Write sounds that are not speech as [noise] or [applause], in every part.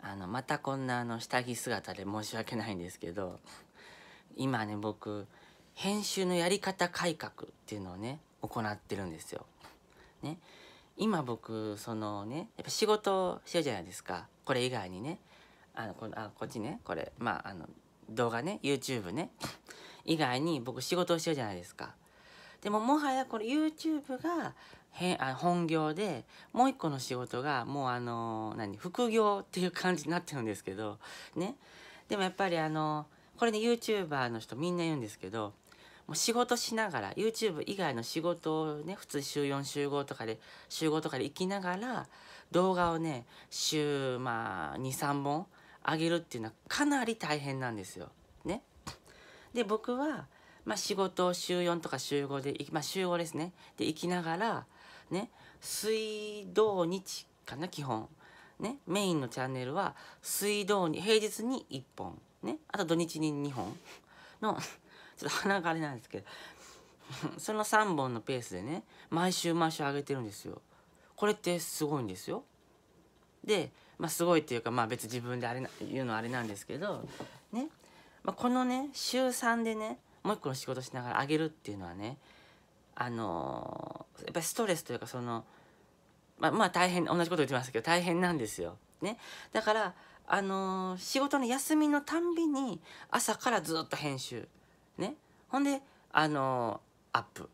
あのまたこんなあの下着姿で申し訳ないんですけど今ね僕編集のやり方改革っていうのをね行ってるんですよ。ね、今僕そのねやっぱ仕事してうじゃないですかこれ以外にねあのこあこっちねこれまああの動画ね YouTube ね以外に僕仕事をしてうじゃないですか。でももはやこれ YouTube がへあ本業でもう一個の仕事がもうあの何副業っていう感じになってるんですけどねでもやっぱりあのこれね YouTuber の人みんな言うんですけどもう仕事しながら YouTube 以外の仕事をね普通週4週5とかで週5とかで行きながら動画をね週まあ23本上げるっていうのはかなり大変なんですよ。ね、で僕は、まあ、仕事を週4とか週5で、まあ、週5ですねで行きながらね水道日かな基本ねメインのチャンネルは水道に平日に1本ねあと土日に2本の [laughs] ちょっと鼻があれなんですけど [laughs] その3本のペースでね毎週毎週上げてるんですよこれってすごいんですよでまあすごいっていうかまあ別自分であれな言うのはあれなんですけどね、まあ、このね週3でねもう一個の仕事しながら上げるっていうのはねあのやっぱりストレスというかそのまあ、まあ大変同じこと言ってましたけど大変なんですよ。ね、だからあの仕事の休みのたんびに朝からずっと編集、ね、ほんで、あのアップっ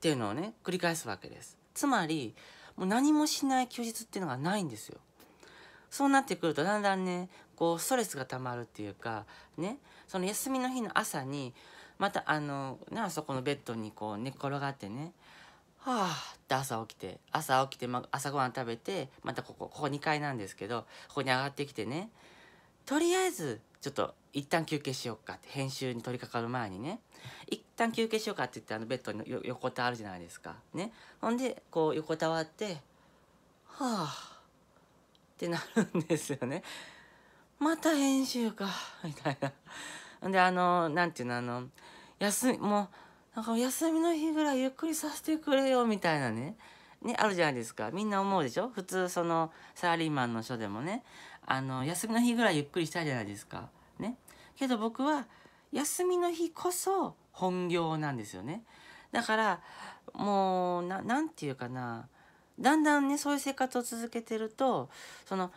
ていうのをね繰り返すわけです。つまりもう何もしない休日っていうのがないんですよ。そうなってくるとだんだんねこうストレスがたまるっていうかねその休みの日の朝にまたあのねあそこのベッドにこう寝転がってねはあって朝起きて朝起きて、ま、朝ごはん食べてまたここここ2階なんですけどここに上がってきてねとりあえずちょっと一旦休憩しようかって編集に取り掛かる前にね一旦休憩しようかって言ってあのベッドに横たわるじゃないですかねほんでこう横たわってはあってなるんですよねまた編集かみたいな。であのなんていうのあの休みもうなんか休みの日ぐらいゆっくりさせてくれよみたいなねねあるじゃないですかみんな思うでしょ普通そのサラリーマンの人でもねあの休みの日ぐらいゆっくりしたいじゃないですかねけど僕は休みの日こそ本業なんですよねだからもう何て言うかなだんだんねそういう生活を続けてるとその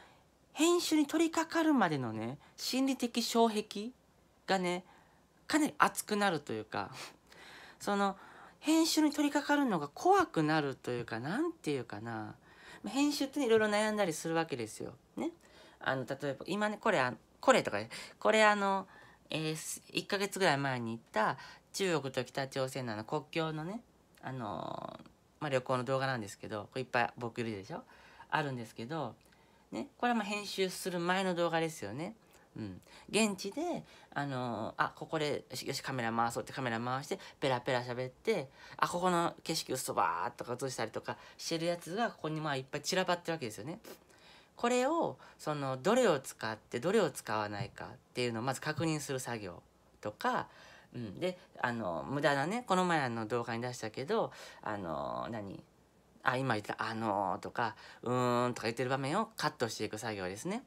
編集に取り掛かるまでのね心理的障壁がねかなり熱くなるというかその編集に取り掛かるのが怖くなるというか何て言うかな編集っていろいろ悩んだりするわけですよ。ね、あの例えば今ねこれあこれとかこれあの、えー、1ヶ月ぐらい前に行った中国と北朝鮮のの国境のねあのー、まあ、旅行の動画なんですけどこれいっぱい僕いるでしょあるんですけど、ね、これはま編集する前の動画ですよね。うん、現地で、あのー、あここでよしカメラ回そうってカメラ回してペラペラ喋ってあここの景色をそばーっとか映したりとかしてるやつがここにまあいっぱい散らばってるわけですよね。これをそのどれを使ってどれを使わないかっていうのをまず確認する作業とか、うん、であの無駄なねこの前の動画に出したけどあの何あ今言った「あのー」とか「うーん」とか言ってる場面をカットしていく作業ですね。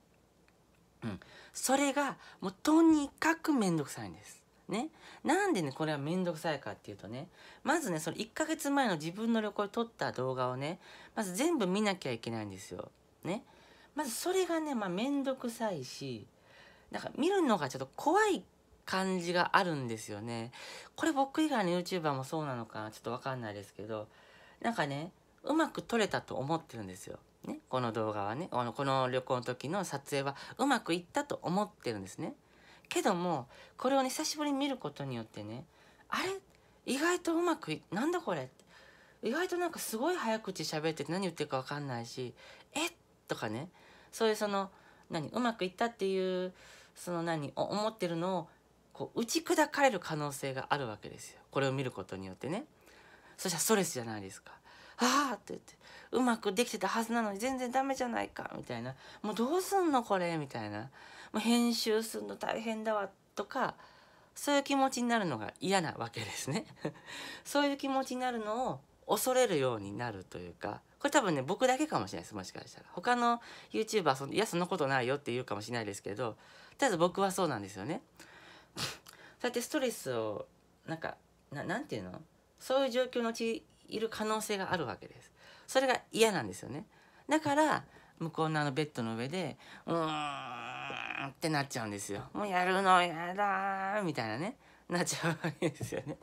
うん、それがもうとにかく面倒くさいんです。ね、なんでねこれは面倒くさいかっていうとねまずねその1ヶ月前の自分の旅行で撮った動画をねまず全部見なきゃいけないんですよ。ね、まずそれがね、まあ、面倒くさいしなんか見るのがちょっと怖い感じがあるんですよね。これ僕以外の YouTuber もそうなのかちょっとわかんないですけどなんかねうまく撮れたと思ってるんですよ。ね、この動画はね、このこの旅行の時の撮影はうまくいったと思ってるんですね。けども、これをね、久しぶりに見ることによってね、あれ意外とうまくい、なんだこれ意外となんかすごい早口喋ってて何言ってるかわかんないし、えっとかね、そういうその、何、うまくいったっていう、その何、思ってるのを、こう打ち砕かれる可能性があるわけですよこれを見ることによってねそしたらストレスじゃないですか「ああ」って言ってうまくできてたはずなのに全然ダメじゃないかみたいな「もうどうすんのこれ」みたいな「もう編集すんの大変だわ」とかそういう気持ちになるのが嫌なわけですね [laughs] そういう気持ちになるのを恐れるようになるというかこれ多分ね僕だけかもしれないですもしかしたら他の YouTuber そいやそんなことないよって言うかもしれないですけどとりあえず僕はそうなんですよね [laughs] そうやってストレスをなんかななんていうのそういう状況のちいる可能性があるわけです。それが嫌なんですよね。だから向こうのあのベッドの上でうーんってなっちゃうんですよ。もうやるのやだみたいなねなっちゃうわけですよね。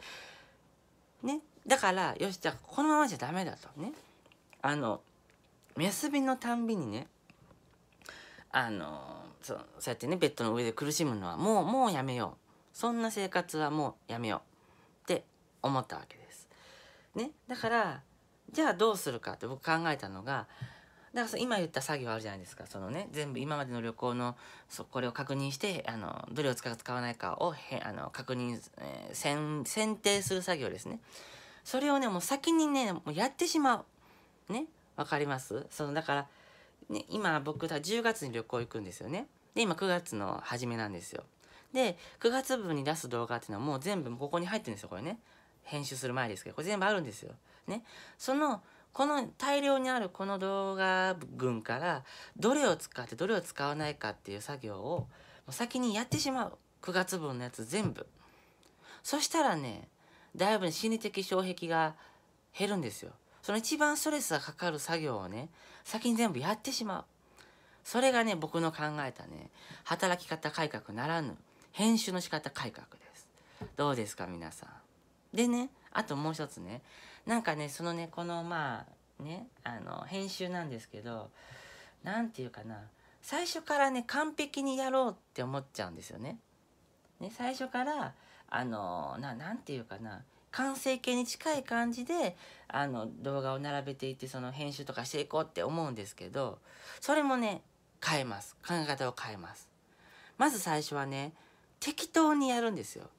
ねだからよしじゃあこのままじゃダメだとね。あの休みのたんびにねあのそうそうやってねベッドの上で苦しむのはもうもうやめようそんな生活はもうやめようって思ったわけです。ね、だからじゃあどうするかって僕考えたのがだからそ今言った作業あるじゃないですかそのね全部今までの旅行のそこれを確認してあのどれを使う使わないかをへあの確認、えー、選選定する作業ですねそれをねもう先にねもうやってしまうねわかりますそのだから、ね、今僕た10月に旅行行くんですよねで今9月の初めなんですよで9月分に出す動画っていうのはもう全部ここに入ってるんですよこれね編集する前ですけどこれ全部あるんですよ。ね、そのこの大量にあるこの動画群からどれを使ってどれを使わないかっていう作業を先にやってしまう9月分のやつ全部そしたらねだいぶ心理的障壁が減るんですよその一番ストレスがかかる作業をね先に全部やってしまうそれがね僕の考えたね働き方改革ならぬ編集の仕方改革ですどうですか皆さんでねあともう一つねなんかねそのねこのまあねあの編集なんですけど何て言うかな最初からね完璧にやろうって思っちゃうんですよね。ね最初からあのななて言うかな完成形に近い感じであの動画を並べていってその編集とかしていこうって思うんですけどそれもね変えます考え方を変えます。まず最初はね適当にやるんですよ。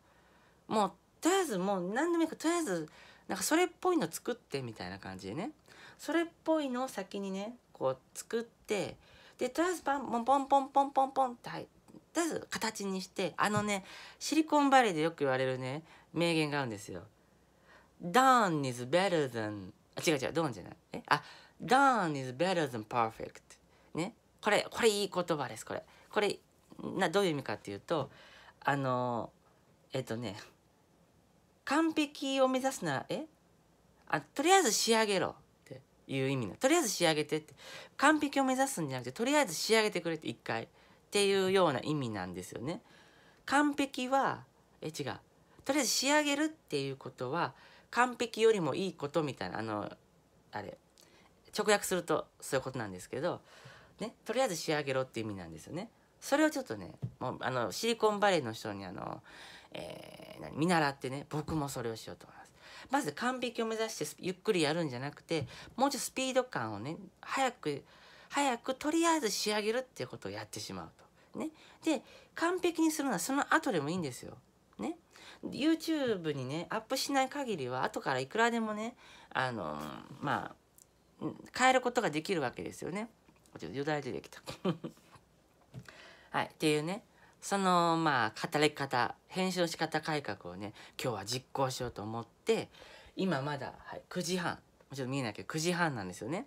もうとりあえずもう何でもいいからとりあえずなんかそれっぽいの作ってみたいな感じでねそれっぽいのを先にねこう作ってでとりあえずパンポンポンポンポンポンポンってはい、とりあえず形にしてあのねシリコンバレーでよく言われるね名言があるんですよ。d n is better than あ違う違う d o じゃないえあ d n is better than perfect ねこれこれいい言葉ですこれこれなどういう意味かっていうとあのえっとね完璧を目指すならえあとりあえず仕上げろっていう意味なとりあえず仕上げてって完璧を目指すんじゃなくてとりあえず仕上げてくれって一回っていうような意味なんですよね。完璧はえ違うとりあえず仕上げるっていうことは完璧よりもいいことみたいなあのあれ直訳するとそういうことなんですけど、ね、とりあえず仕上げろって意味なんですよね。それをちょっとねもうあのシリコンバレーの人にあのえー、見習ってね僕もそれをしようと思います。まず完璧を目指してゆっくりやるんじゃなくてもうちょっとスピード感をね早く早くとりあえず仕上げるっていうことをやってしまうと。ね、で完璧にするのはその後でもいいんですよ。ね、YouTube にねアップしない限りは後からいくらでもねあのまあ変えることができるわけですよね。ちょっと余だ出てきた [laughs] はいっていうねそのまあ働き方編集の仕方改革をね今日は実行しようと思って今まだ、はい、9時半ちょっと見えないけど9時半なんですよね。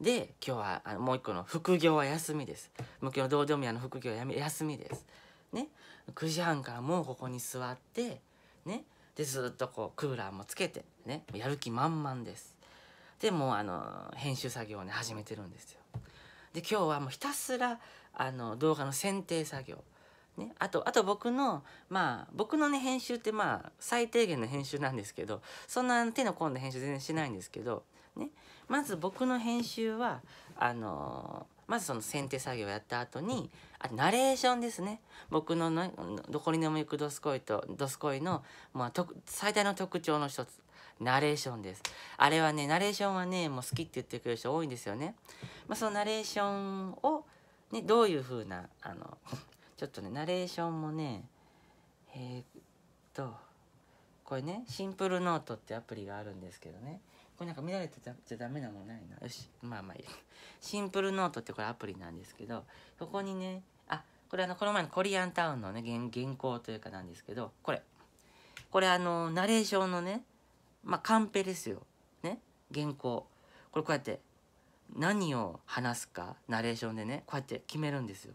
で今日はあのもう一個の副業は休みです。向きの道場宮の副業は休みです。ね9時半からもうここに座ってねでずっとこうクーラーもつけてねやる気満々です。でもうあの編集作業をね始めてるんですよ。で今日はもうひたすらあの動画の選定作業ね、あとあと僕のまあ僕のね編集ってまあ最低限の編集なんですけどそんな手の込んだ編集全然しないんですけど、ね、まず僕の編集はあのー、まずその先手作業をやった後にあナレーションですね僕のの「どこにでも行くどすこい」と「どすこいの」まあ、最大の特徴の一つナレーションですあれはねナレーションはねもう好きって言ってくれる人多いんですよね。まあ、そのナレーションをね、どういう風なあのちょっとねナレーションもねえー、っとこれねシンプルノートってアプリがあるんですけどねこれなんか見られてちゃダメなもんないなよしまあまあいいシンプルノートってこれアプリなんですけどここにねあこれあのこの前のコリアンタウンのね原稿というかなんですけどこれこれあのナレーションのねまあカンペですよね原稿これこうやって何を話すかナレーションでねこうやって決めるんですよ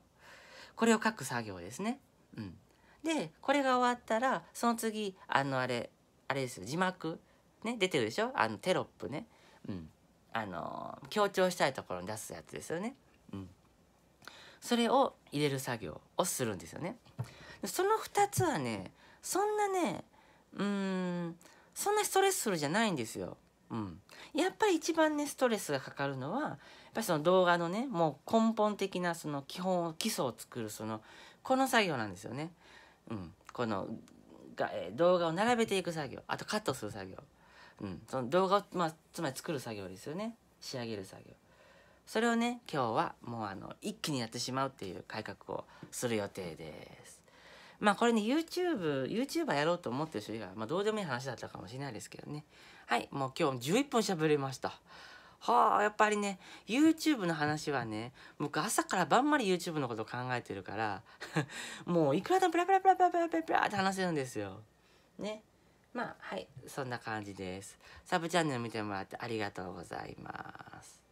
これを書く作業ですね。うん、でこれが終わったらその次あのあれあれですよ字幕ね出てるでしょあのテロップね、うん、あの強調したいところに出すやつですよね。うん、それを入れる作業をするんですよね。その2つはねそんなねうんそんなストレスするじゃないんですよ。うん、やっぱり一番ねストレスがかかるのはぱりその動画のねもう根本的なその基本基礎を作るそのこの作業なんですよね。うん、このが、えー、動画を並べていく作業あとカットする作業、うん、その動画を、まあ、つまり作る作業ですよね仕上げる作業それをね今日はもうあの一気にやってしまうっていう改革をする予定ですまあこれね YouTube YouTuber やろうと思ってる人以外は、まあ、どうでもいい話だったかもしれないですけどねはいもう今日11分しゃべりましたはあやっぱりね YouTube の話はね僕朝から晩まで YouTube のこと考えてるから [laughs] もういくらでもプラプラプラプラブラブラブラって話せるんですよ。ね。まあはいそんな感じです。サブチャンネル見てもらってありがとうございます。